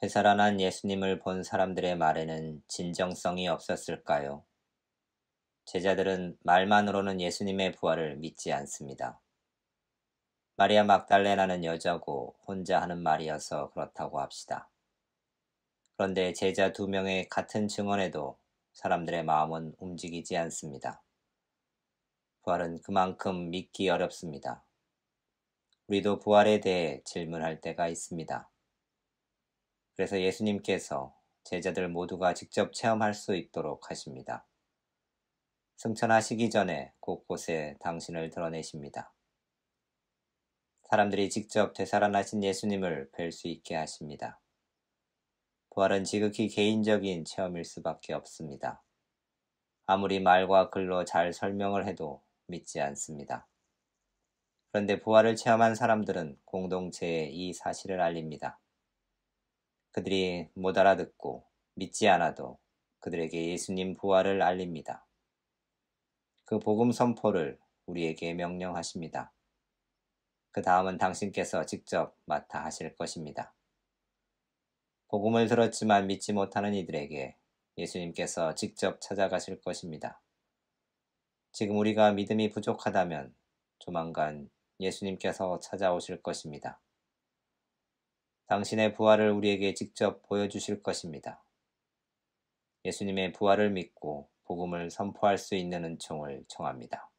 되살아난 예수님을 본 사람들의 말에는 진정성이 없었을까요? 제자들은 말만으로는 예수님의 부활을 믿지 않습니다. 마리아 막달레나는 여자고 혼자 하는 말이어서 그렇다고 합시다. 그런데 제자 두 명의 같은 증언에도 사람들의 마음은 움직이지 않습니다. 부활은 그만큼 믿기 어렵습니다. 우리도 부활에 대해 질문할 때가 있습니다. 그래서 예수님께서 제자들 모두가 직접 체험할 수 있도록 하십니다. 승천하시기 전에 곳곳에 당신을 드러내십니다. 사람들이 직접 되살아나신 예수님을 뵐 수 있게 하십니다. 부활은 지극히 개인적인 체험일 수밖에 없습니다. 아무리 말과 글로 잘 설명을 해도 믿지 않습니다. 그런데 부활을 체험한 사람들은 공동체에 이 사실을 알립니다. 그들이 못 알아듣고 믿지 않아도 그들에게 예수님 부활을 알립니다. 그 복음 선포를 우리에게 명령하십니다. 그 다음은 당신께서 직접 맡아 하실 것입니다. 복음을 들었지만 믿지 못하는 이들에게 예수님께서 직접 찾아가실 것입니다. 지금 우리가 믿음이 부족하다면 조만간 예수님께서 찾아오실 것입니다. 당신의 부활을 우리에게 직접 보여주실 것입니다. 예수님의 부활을 믿고 복음을 선포할 수 있는 은총을 청합니다.